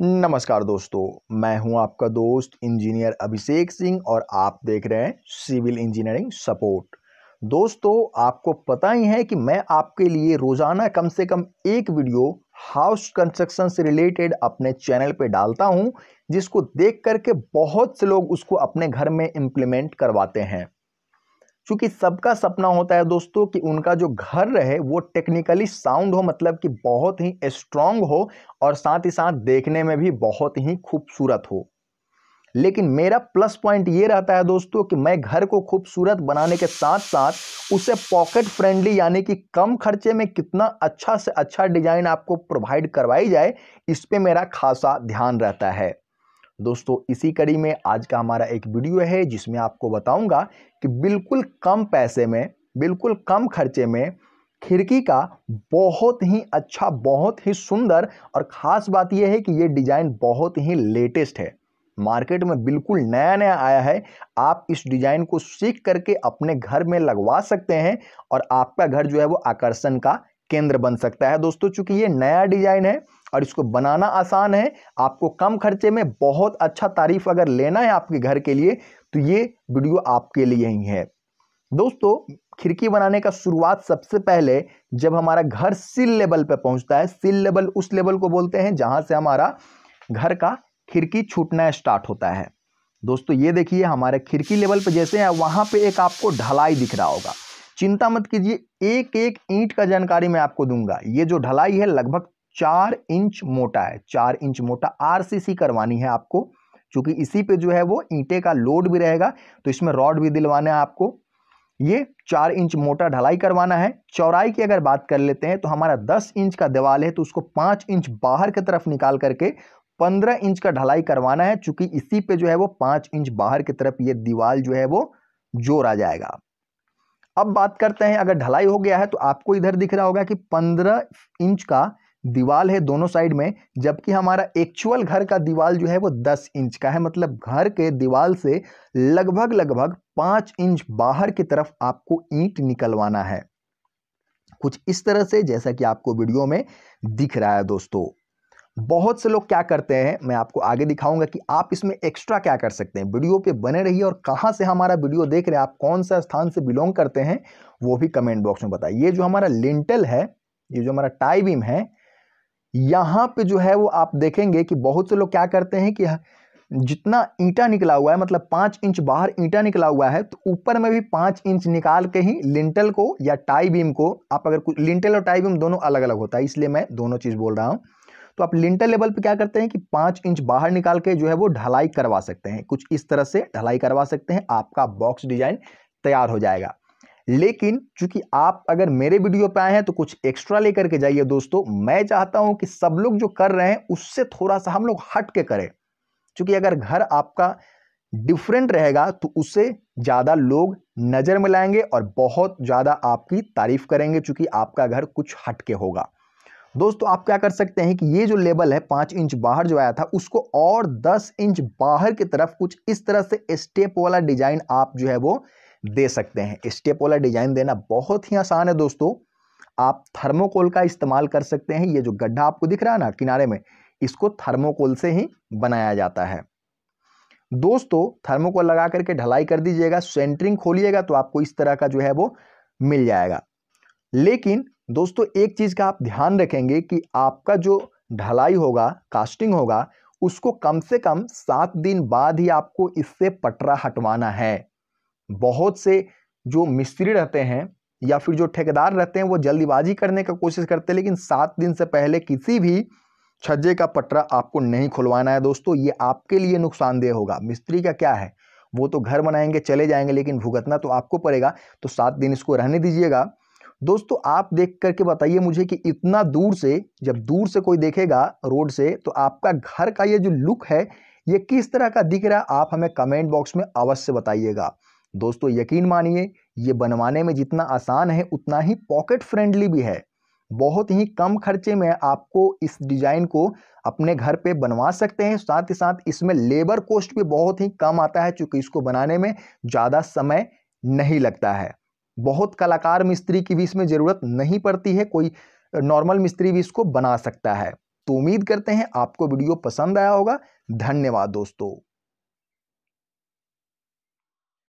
नमस्कार दोस्तों मैं हूं आपका दोस्त इंजीनियर अभिषेक सिंह और आप देख रहे हैं सिविल इंजीनियरिंग सपोर्ट दोस्तों आपको पता ही है कि मैं आपके लिए रोज़ाना कम से कम एक वीडियो हाउस कंस्ट्रक्शन से रिलेटेड अपने चैनल पे डालता हूं जिसको देख करके बहुत से लोग उसको अपने घर में इम्प्लीमेंट करवाते हैं चूँकि सबका सपना होता है दोस्तों कि उनका जो घर रहे वो टेक्निकली साउंड हो मतलब कि बहुत ही स्ट्रॉन्ग हो और साथ ही साथ देखने में भी बहुत ही खूबसूरत हो लेकिन मेरा प्लस पॉइंट ये रहता है दोस्तों कि मैं घर को खूबसूरत बनाने के साथ साथ उसे पॉकेट फ्रेंडली यानी कि कम खर्चे में कितना अच्छा से अच्छा डिज़ाइन आपको प्रोवाइड करवाई जाए इस पर मेरा खासा ध्यान रहता है दोस्तों इसी कड़ी में आज का हमारा एक वीडियो है जिसमें आपको बताऊंगा कि बिल्कुल कम पैसे में बिल्कुल कम खर्चे में खिड़की का बहुत ही अच्छा बहुत ही सुंदर और ख़ास बात यह है कि ये डिज़ाइन बहुत ही लेटेस्ट है मार्केट में बिल्कुल नया नया आया है आप इस डिज़ाइन को सीख करके अपने घर में लगवा सकते हैं और आपका घर जो है वो आकर्षण का केंद्र बन सकता है दोस्तों चूंकि ये नया डिज़ाइन है और इसको बनाना आसान है आपको कम खर्चे में बहुत अच्छा तारीफ अगर लेना है आपके घर के लिए तो ये वीडियो आपके लिए ही है दोस्तों खिड़की बनाने का शुरुआत सबसे पहले जब हमारा घर सिल लेवल पर पहुंचता है सिल लेवल उस लेवल को बोलते हैं जहां से हमारा घर का खिड़की छूटना स्टार्ट होता है दोस्तों ये देखिए हमारे खिड़की लेवल पर जैसे है वहां पे एक आपको ढलाई दिख रहा होगा चिंता मत कीजिए एक एक ईंट का जानकारी मैं आपको दूंगा ये जो ढलाई है लगभग चार इंच मोटा है चार इंच मोटा आरसीसी करवानी है आपको क्योंकि इसी पे जो है वो ईंटे का लोड भी रहेगा तो इसमें रॉड भी दिलवाना है आपको ये चार इंच मोटा ढलाई करवाना है चौराई की अगर बात कर लेते हैं तो हमारा दस इंच का दीवाल है तो उसको पाँच इंच बाहर की तरफ निकाल करके पंद्रह इंच का ढलाई करवाना है चूंकि इसी पे जो है वो पाँच इंच बाहर की तरफ ये दीवाल जो है वो जोड़ा जाएगा अब बात करते हैं अगर ढलाई हो गया है तो आपको इधर दिख रहा होगा कि पंद्रह इंच का दीवाल है दोनों साइड में जबकि हमारा एक्चुअल घर का दीवाल जो है वो दस इंच का है मतलब घर के दीवाल से लगभग लगभग पांच इंच बाहर की तरफ आपको ईंट निकलवाना है कुछ इस तरह से जैसा कि आपको वीडियो में दिख रहा है दोस्तों बहुत से लोग क्या करते हैं मैं आपको आगे दिखाऊंगा कि आप इसमें एक्स्ट्रा क्या कर सकते हैं वीडियो पे बने रहिए और कहां से हमारा वीडियो देख रहे हैं आप कौन सा स्थान से बिलोंग करते हैं वो भी कमेंट बॉक्स में बताइए ये जो हमारा लिंटल है ये जो हमारा टाई बीम है यहाँ पे जो है वो आप देखेंगे कि बहुत से लोग क्या करते हैं कि जितना ईंटा निकला हुआ है मतलब पाँच इंच बाहर ईंटा निकला हुआ है तो ऊपर में भी पाँच इंच निकाल के ही लिंटल को या टाई बीम को आप अगर कुछ लिंटल और टाई बीम दोनों अलग अलग होता है इसलिए मैं दोनों चीज़ बोल रहा हूँ तो आप लिंटल लेवल पे क्या करते हैं कि पाँच इंच बाहर निकाल के जो है वो ढलाई करवा सकते हैं कुछ इस तरह से ढलाई करवा सकते हैं आपका बॉक्स डिजाइन तैयार हो जाएगा लेकिन चूंकि आप अगर मेरे वीडियो पे आए हैं तो कुछ एक्स्ट्रा लेकर के जाइए दोस्तों मैं चाहता हूं कि सब लोग जो कर रहे हैं उससे थोड़ा सा हम लोग हट के करें चूंकि अगर घर आपका डिफरेंट रहेगा तो उसे ज़्यादा लोग नज़र में लाएंगे और बहुत ज़्यादा आपकी तारीफ करेंगे चूंकि आपका घर कुछ हटके होगा दोस्तों आप क्या कर सकते हैं कि ये जो लेबल है पांच इंच बाहर जो आया था उसको और दस इंच बाहर की तरफ कुछ इस तरह से स्टेप वाला डिजाइन आप जो है वो दे सकते हैं स्टेप वाला डिज़ाइन देना बहुत ही आसान है दोस्तों आप थर्मोकोल का इस्तेमाल कर सकते हैं ये जो गड्ढा आपको दिख रहा है ना किनारे में इसको थर्मोकोल से ही बनाया जाता है दोस्तों थर्मोकोल लगा करके ढलाई कर दीजिएगा सेंटरिंग खोलिएगा तो आपको इस तरह का जो है वो मिल जाएगा लेकिन दोस्तों एक चीज़ का आप ध्यान रखेंगे कि आपका जो ढलाई होगा कास्टिंग होगा उसको कम से कम सात दिन बाद ही आपको इससे पटरा हटवाना है बहुत से जो मिस्त्री रहते हैं या फिर जो ठेकेदार रहते हैं वो जल्दबाजी करने का कोशिश करते हैं लेकिन सात दिन से पहले किसी भी छज्जे का पटरा आपको नहीं खुलवाना है दोस्तों ये आपके लिए नुकसानदेह होगा मिस्त्री का क्या है वो तो घर बनाएंगे चले जाएंगे लेकिन भुगतना तो आपको पड़ेगा तो सात दिन इसको रहने दीजिएगा दोस्तों आप देख करके बताइए मुझे कि इतना दूर से जब दूर से कोई देखेगा रोड से तो आपका घर का ये जो लुक है ये किस तरह का दिख रहा है आप हमें कमेंट बॉक्स में अवश्य बताइएगा दोस्तों यकीन मानिए ये बनवाने में जितना आसान है उतना ही पॉकेट फ्रेंडली भी है बहुत ही कम खर्चे में आपको इस डिज़ाइन को अपने घर पे बनवा सकते हैं साथ ही साथ इसमें लेबर कॉस्ट भी बहुत ही कम आता है चूंकि इसको बनाने में ज़्यादा समय नहीं लगता है बहुत कलाकार मिस्त्री की भी इसमें ज़रूरत नहीं पड़ती है कोई नॉर्मल मिस्त्री भी इसको बना सकता है तो उम्मीद करते हैं आपको वीडियो पसंद आया होगा धन्यवाद दोस्तों